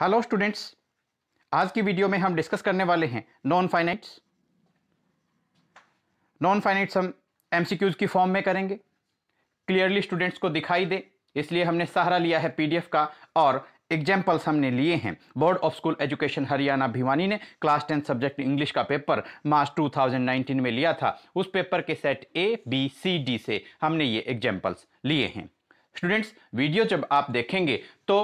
Hello students आज की video में हम डिस्कस करने वाले हैं नॉन फाइनाइट्स नॉन फाइनाइट्स हम एमसीक्यूज की फॉर्म में करेंगे क्लियरली स्टूडेंट्स को दिखाई दे इसलिए हमने सहारा लिया है पीडीएफ का और एग्जाम्पल्स हमने लिए हैं Board of School Education Haryana Bhiwani ने क्लास टेंथ सब्जेक्ट इंग्लिश का पेपर मार्च 2019 में लिया था उस पेपर के set A B C D से हमने ये एग्जाम्पल्स लिए हैं स्टूडेंट्स वीडियो जब आप देखेंगे तो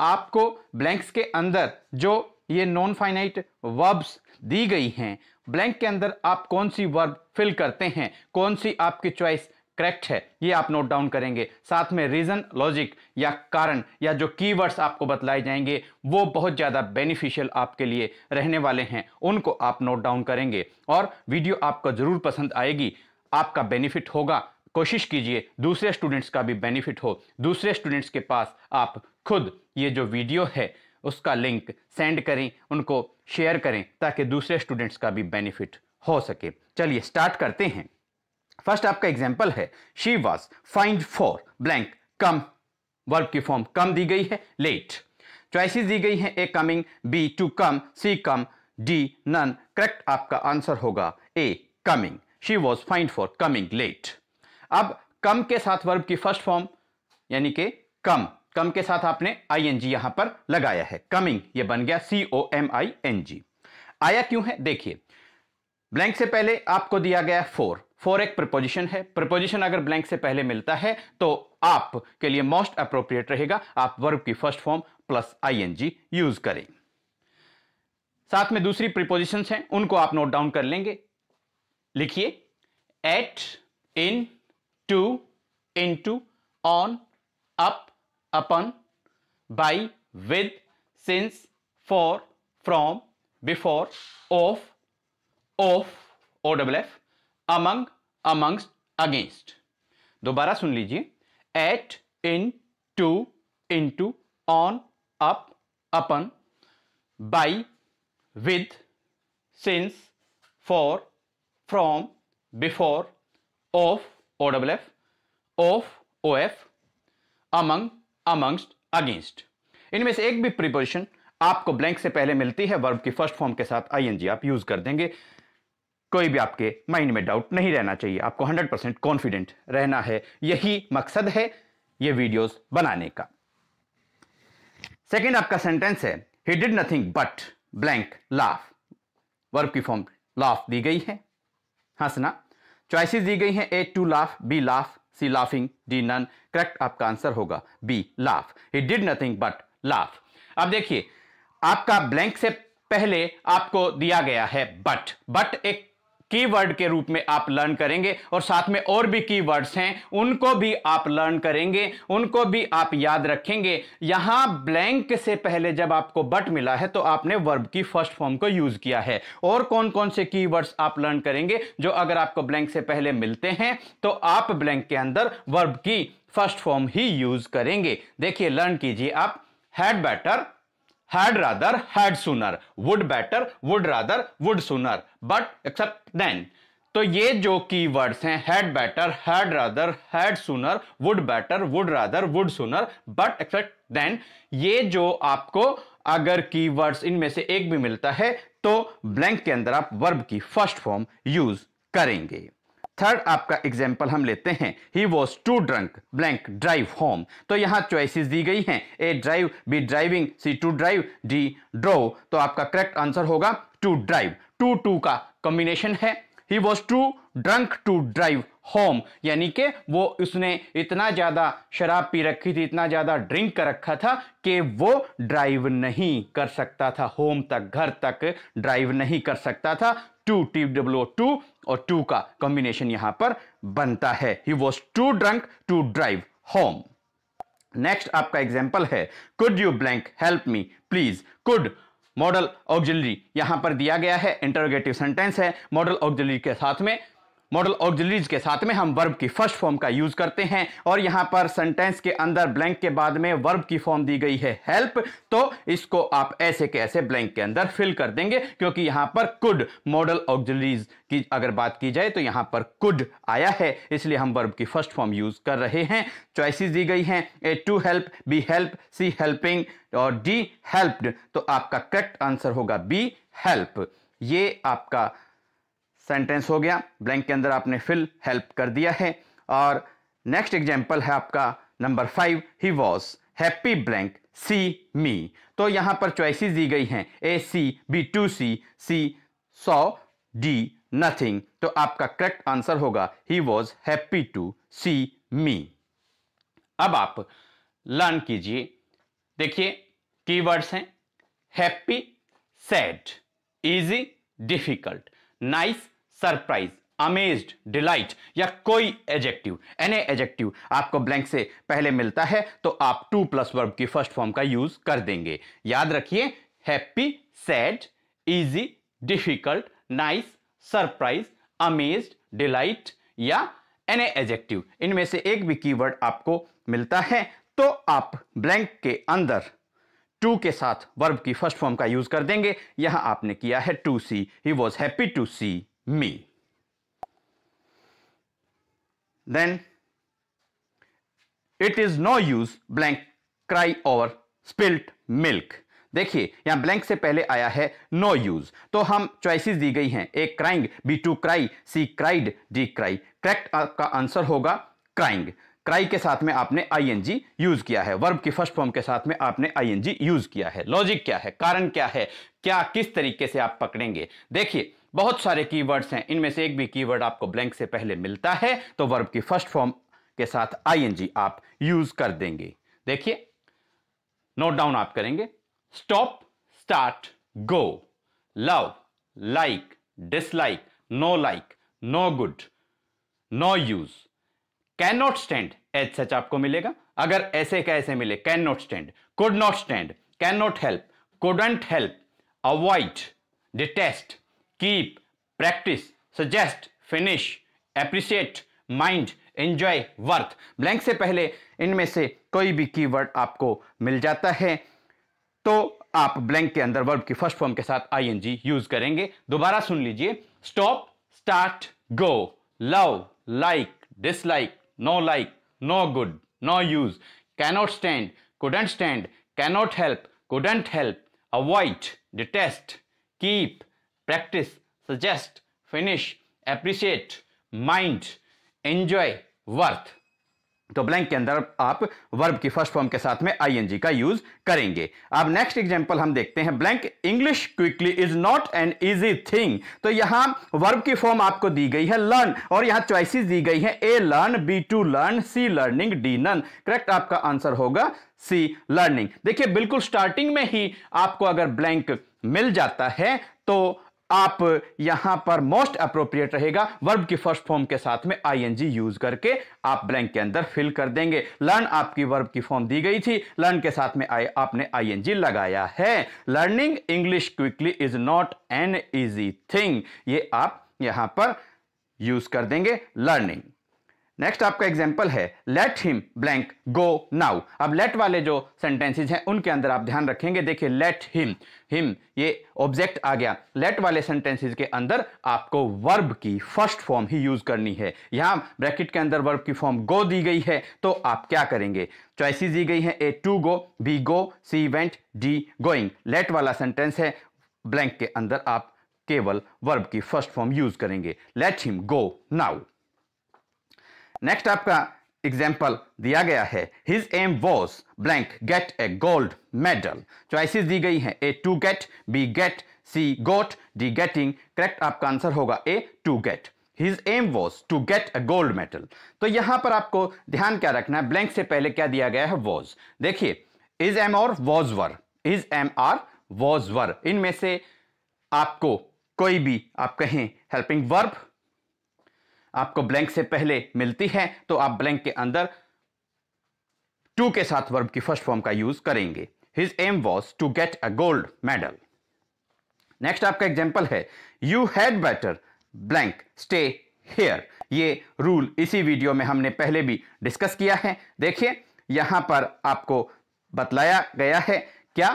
आपको ब्लैंक्स के अंदर जो ये नॉन फाइनाइट वर्ब्स दी गई हैं ब्लैंक के अंदर आप कौन सी वर्ब फिल करते हैं कौन सी आपकी चॉइस करेक्ट है ये आप नोट डाउन करेंगे साथ में रीज़न लॉजिक या कारण या जो कीवर्ड्स आपको बतलाए जाएंगे वो बहुत ज़्यादा बेनिफिशियल आपके लिए रहने वाले हैं उनको आप नोट डाउन करेंगे और वीडियो आपको ज़रूर पसंद आएगी आपका बेनिफिट होगा कोशिश कीजिए दूसरे स्टूडेंट्स का भी बेनिफिट हो दूसरे स्टूडेंट्स के पास आप खुद ये जो वीडियो है उसका लिंक सेंड करें उनको शेयर करें ताकि दूसरे स्टूडेंट्स का भी बेनिफिट हो सके चलिए स्टार्ट करते हैं फर्स्ट आपका एग्जाम्पल है she was fined for blank come verb की फॉर्म कम दी गई है लेट चॉइसिस दी गई हैं A coming B to come C come D none correct आपका आंसर होगा A coming she was fined for coming late अब कम के साथ वर्ब की फर्स्ट फॉर्म यानी कि कम कम के साथ आपने आई एन जी यहां पर लगाया है कमिंग ये बन गया सी ओ एम आई एन जी आया क्यों है देखिए ब्लैंक से पहले आपको दिया गया फोर फोर एक प्रपोजिशन है प्रपोजिशन अगर ब्लैंक से पहले मिलता है तो आप के लिए मोस्ट अप्रोप्रिएट रहेगा आप वर्ब की first form plus I N G use करें साथ में दूसरी प्रिपोजिशंस हैं उनको आप नोट डाउन कर लेंगे लिखिए at in to into on up upon by with since for from before of of O double F among amongst against दोबारा सुन लीजिए at in to into on up upon by with since for from before of O double F of O F among amongst against इनमें से एक भी preposition आपको blank से पहले मिलती है वर्ब की फर्स्ट फॉर्म के साथ आईएनजी आप यूज कर देंगे कोई भी आपके माइंड में डाउट नहीं रहना चाहिए आपको 100 परसेंट कॉन्फिडेंट रहना है यही मकसद है ये वीडियोस बनाने का सेकंड आपका सेंटेंस है he did nothing but blank laugh verb की फॉर्म लाफ दी गई है हंसना हाँ, चॉइसेस दी गई हैं A to laugh B laugh C laughing D none correct आपका आंसर होगा B laugh he did nothing but laugh अब देखिए आपका ब्लैंक से पहले आपको दिया गया है बट बट एक कीवर्ड के रूप में आप लर्न करेंगे और साथ में और भी कीवर्ड्स हैं उनको भी आप लर्न करेंगे उनको भी आप याद रखेंगे यहां ब्लैंक से पहले जब आपको बट मिला है तो आपने वर्ब की फर्स्ट फॉर्म को यूज किया है और कौन कौन से की आप लर्न करेंगे जो अगर आपको ब्लैंक से पहले मिलते हैं तो आप ब्लैंक के अंदर वर्ब की फर्स्ट फॉर्म ही यूज करेंगे देखिए लर्न कीजिए आप had better had rather, had sooner, would better, would rather, would sooner, but except then. तो ये जो कीवर्ड्स हैं had better had rather had sooner would better would rather would sooner but except than ये जो आपको अगर keywords इनमें से एक भी मिलता है तो ब्लैंक के अंदर आप वर्ब की फर्स्ट फॉर्म यूज करेंगे थर्ड आपका एग्जाम्पल हम लेते हैं he was too drunk blank drive home तो यहाँ चॉइसेस दी गई हैं A drive B driving C to drive D drove तो आपका करेक्ट आंसर होगा टू ड्राइव टू टू का कॉम्बिनेशन है he was too drunk to drive home यानी कि वो उसने इतना ज़्यादा शराब पी रखी थी इतना ज़्यादा ड्रिंक कर रखा था कि वो ड्राइव नहीं कर सकता था होम तक घर तक ड्राइव नहीं कर सकता था टू टी डब्ल्यू टू और टू का कॉम्बिनेशन यहां पर बनता है he was too drunk to drive home next आपका एग्जाम्पल है could you blank help me please could modal auxiliary यहां पर दिया गया है इंटरोगेटिव सेंटेंस है मॉडल ऑक्जिलरी के साथ में मॉडल ऑक्जिलरीज के साथ में हम वर्ब की फर्स्ट फॉर्म का यूज करते हैं और यहां पर सेंटेंस के अंदर ब्लैंक के बाद में वर्ब की फॉर्म दी गई है हेल्प तो इसको आप ऐसे के ऐसे ब्लैंक के अंदर फिल कर देंगे क्योंकि यहां पर कुड मॉडल ऑक्जिलरीज की अगर बात की जाए तो यहां पर कुड आया है इसलिए हम वर्ब की फर्स्ट फॉर्म यूज कर रहे हैं चॉइसिस दी गई हैं A to help B help C helping और डी हेल्प्ड तो आपका करेक्ट आंसर होगा बी हेल्प ये आपका सेंटेंस हो गया ब्लैंक के अंदर आपने फिल हेल्प कर दिया है और नेक्स्ट एग्जाम्पल है आपका number five he was happy blank see me तो यहाँ पर चॉइसिस दी गई हैं ए सी बी टू सी सी सौ डी नथिंग तो आपका करेक्ट आंसर होगा he was happy to see me अब आप लर्न कीजिए देखिए कीवर्ड्स हैं happy sad easy difficult nice surprise amaze delight या कोई एजेक्टिव एने एजेक्टिव आपको ब्लैंक से पहले मिलता है तो आप टू प्लस वर्ब की फर्स्ट फॉर्म का यूज कर देंगे याद रखिए happy sad easy difficult nice surprise amaze delight या एन एजेक्टिव इनमें से एक भी कीवर्ड आपको मिलता है तो आप ब्लैंक के अंदर टू के साथ वर्ब की फर्स्ट फॉर्म का यूज कर देंगे यहां आपने किया है to see he was happy to see me. Then it is no use blank cry over spilt milk. देखिए यहां ब्लैंक से पहले आया है नो यूज तो हम चॉइसेस दी गई हैं A crying B to cry C cried D cry correct आपका आंसर होगा क्राइंग क्राई के साथ में आपने आईएनजी यूज किया है वर्ब की फर्स्ट फॉर्म के साथ में आपने आईएनजी यूज किया है लॉजिक क्या है कारण क्या है क्या किस तरीके से आप पकड़ेंगे देखिए बहुत सारे कीवर्ड्स हैं इनमें से एक भी कीवर्ड आपको ब्लैंक से पहले मिलता है तो वर्ब की फर्स्ट फॉर्म के साथ आईएनजी आप यूज कर देंगे देखिए नोट डाउन आप करेंगे stop start go love like dislike no like no good no use can not stand as such आपको मिलेगा अगर ऐसे कैसे मिले can not stand could not stand can not help couldn't help avoid detest keep practice suggest finish appreciate mind enjoy worth blank से पहले इनमें से कोई भी कीवर्ड आपको मिल जाता है तो आप ब्लैंक के अंदर वर्ब की फर्स्ट फॉर्म के साथ आईएनजी यूज करेंगे दोबारा सुन लीजिए stop start go love like dislike no like no good no use cannot stand couldn't stand cannot help couldn't help avoid detest keep practice, suggest, finish, appreciate, mind, enjoy, worth. तो blank के अंदर आप verb की first form के साथ में ING का use करेंगे अब नेक्स्ट एग्जांपल हम देखते हैं blank English quickly is not an easy thing तो यहां वर्ब की फॉर्म आपको दी गई है लर्न और यहां चॉइसेस दी गई हैं A learn B to learn C learning D none correct आपका आंसर होगा सी लर्निंग देखिए बिल्कुल स्टार्टिंग में ही आपको अगर ब्लैंक मिल जाता है तो आप यहां पर मोस्ट अप्रोप्रिएट रहेगा वर्ब की फर्स्ट फॉर्म के साथ में आईएनजी यूज करके आप ब्लैंक के अंदर फिल कर देंगे लर्न आपकी वर्ब की फॉर्म दी गई थी लर्न के साथ में आए आपने आईएनजी लगाया है learning English quickly is not an easy thing ये आप यहां पर यूज कर देंगे लर्निंग नेक्स्ट आपका एग्जाम्पल है let him blank go now अब लेट वाले जो सेंटेंसेज हैं उनके अंदर आप ध्यान रखेंगे देखिए लेट हिम हिम ये ऑब्जेक्ट आ गया लेट वाले सेंटेंसेज के अंदर आपको वर्ब की फर्स्ट फॉर्म ही यूज करनी है यहाँ ब्रैकेट के अंदर वर्ब की फॉर्म गो दी गई है तो आप क्या करेंगे चॉइसिस दी गई हैं A to go B go C went D going let वाला सेंटेंस है ब्लैंक के अंदर आप केवल वर्ब की फर्स्ट फॉर्म यूज करेंगे let him go now next आपका एग्जाम्पल दिया गया है his aim was blank get a gold medal choices दी गई हैं A to get B get C got D getting correct आपका आंसर होगा A to get his aim was to get a gold medal तो यहां पर आपको ध्यान क्या रखना है ब्लैंक से पहले क्या दिया गया है वॉज देखिए इज एम और was were is am are was were इनमें से आपको कोई भी आप कहें हेल्पिंग वर्ब आपको ब्लैंक से पहले मिलती है तो आप ब्लैंक के अंदर टू के साथ वर्ब की फर्स्ट फॉर्म का यूज करेंगे his aim was to get a gold medal next आपका एग्जाम्पल है you had better blank stay here ये रूल इसी वीडियो में हमने पहले भी डिस्कस किया है देखिए यहां पर आपको बतलाया गया है क्या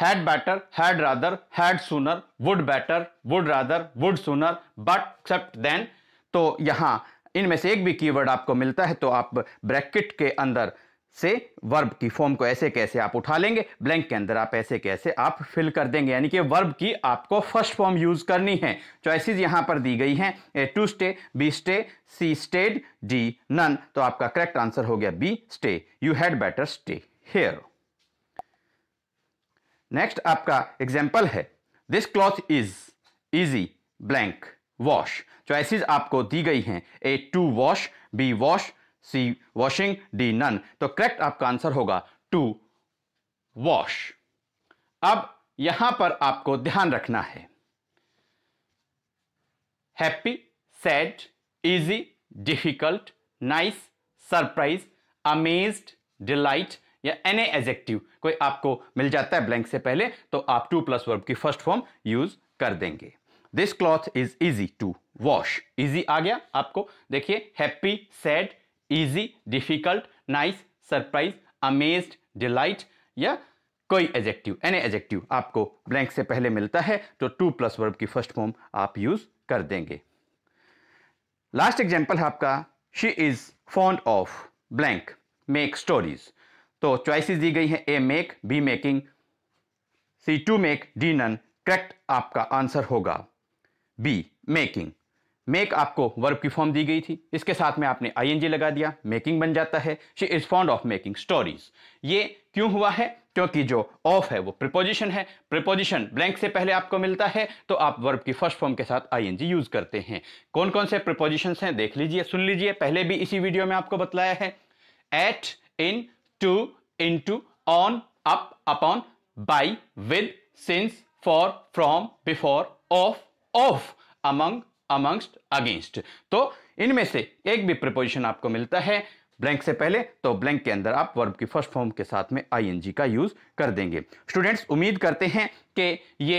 had better had rather had sooner would better would rather would sooner but except than तो यहां इनमें से एक भी कीवर्ड आपको मिलता है तो आप ब्रैकेट के अंदर से वर्ब की फॉर्म को ऐसे कैसे आप उठा लेंगे ब्लैंक के अंदर आप ऐसे कैसे आप फिल कर देंगे यानी कि वर्ब की आपको फर्स्ट फॉर्म यूज करनी है चॉइसिस यहां पर दी गई हैं to stay B stay C stayed D none तो आपका करेक्ट आंसर हो गया B stay you had better stay here next आपका एग्जाम्पल है this cloth is easy blank wash choices तो आपको दी गई हैं A to wash B wash C washing D none तो करेक्ट आपका आंसर होगा टू वॉश अब यहां पर आपको ध्यान रखना है happy sad easy difficult nice surprise amazed delight या एन एजेक्टिव कोई आपको मिल जाता है ब्लैंक से पहले तो आप टू प्लस वर्ब की फर्स्ट फॉर्म यूज कर देंगे this cloth is easy to wash easy आ गया आपको देखिए happy sad easy difficult nice surprise amaze delight या कोई एजेक्टिव एनी एजेक्टिव आपको ब्लैंक से पहले मिलता है तो टू प्लस वर्ब की फर्स्ट फॉर्म आप यूज कर देंगे लास्ट एग्जाम्पल है आपका she is fond of blank make stories तो चॉइसिस दी गई हैं ए make B making C to make D none correct आपका आंसर होगा बी मेकिंग मेक आपको वर्ब की फॉर्म दी गई थी इसके साथ में आपने आईएनजी लगा दिया मेकिंग बन जाता है she is fond of making stories ये क्यों हुआ है क्योंकि जो ऑफ है वो प्रिपोजिशन है प्रिपोजिशन ब्लैंक से पहले आपको मिलता है तो आप वर्ब की फर्स्ट फॉर्म के साथ आईएनजी यूज करते हैं कौन कौन से प्रिपोजिशन हैं देख लीजिए सुन लीजिए पहले भी इसी वीडियो में आपको बतलाया है at in to into on up upon by with since for from before of off among amongst against तो इनमें से एक भी प्रपोजिशन आपको मिलता है ब्लैंक से पहले तो ब्लैंक के अंदर आप वर्ब की फर्स्ट फॉर्म के साथ में आईएनजी का यूज कर देंगे स्टूडेंट्स उम्मीद करते हैं कि ये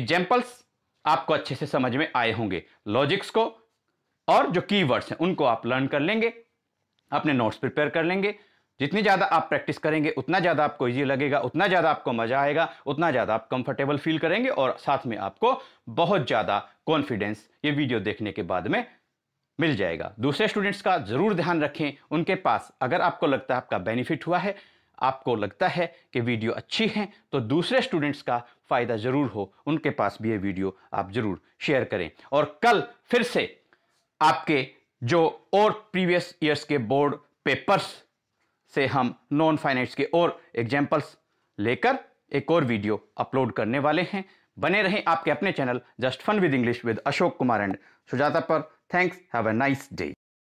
एग्जाम्पल्स आपको अच्छे से समझ में आए होंगे लॉजिक्स को और जो कीवर्ड्स हैं उनको आप लर्न कर लेंगे अपने नोट्स प्रिपेयर कर लेंगे जितनी ज़्यादा आप प्रैक्टिस करेंगे उतना ज़्यादा आपको ईजी लगेगा उतना ज़्यादा आपको मज़ा आएगा उतना ज़्यादा आप कंफर्टेबल फील करेंगे और साथ में आपको बहुत ज़्यादा कॉन्फिडेंस ये वीडियो देखने के बाद में मिल जाएगा दूसरे स्टूडेंट्स का ज़रूर ध्यान रखें उनके पास अगर आपको लगता है आपका बेनिफिट हुआ है आपको लगता है कि वीडियो अच्छी है तो दूसरे स्टूडेंट्स का फ़ायदा ज़रूर हो उनके पास भी ये वीडियो आप ज़रूर शेयर करें और कल फिर से आपके जो और प्रीवियस ईयर्स के बोर्ड पेपर्स से हम नॉन फाइनेंस के और एग्जाम्पल्स लेकर एक और वीडियो अपलोड करने वाले हैं बने रहें आपके अपने channel just fun with English with Ashok Kumar and Sujata पर thanks have a nice day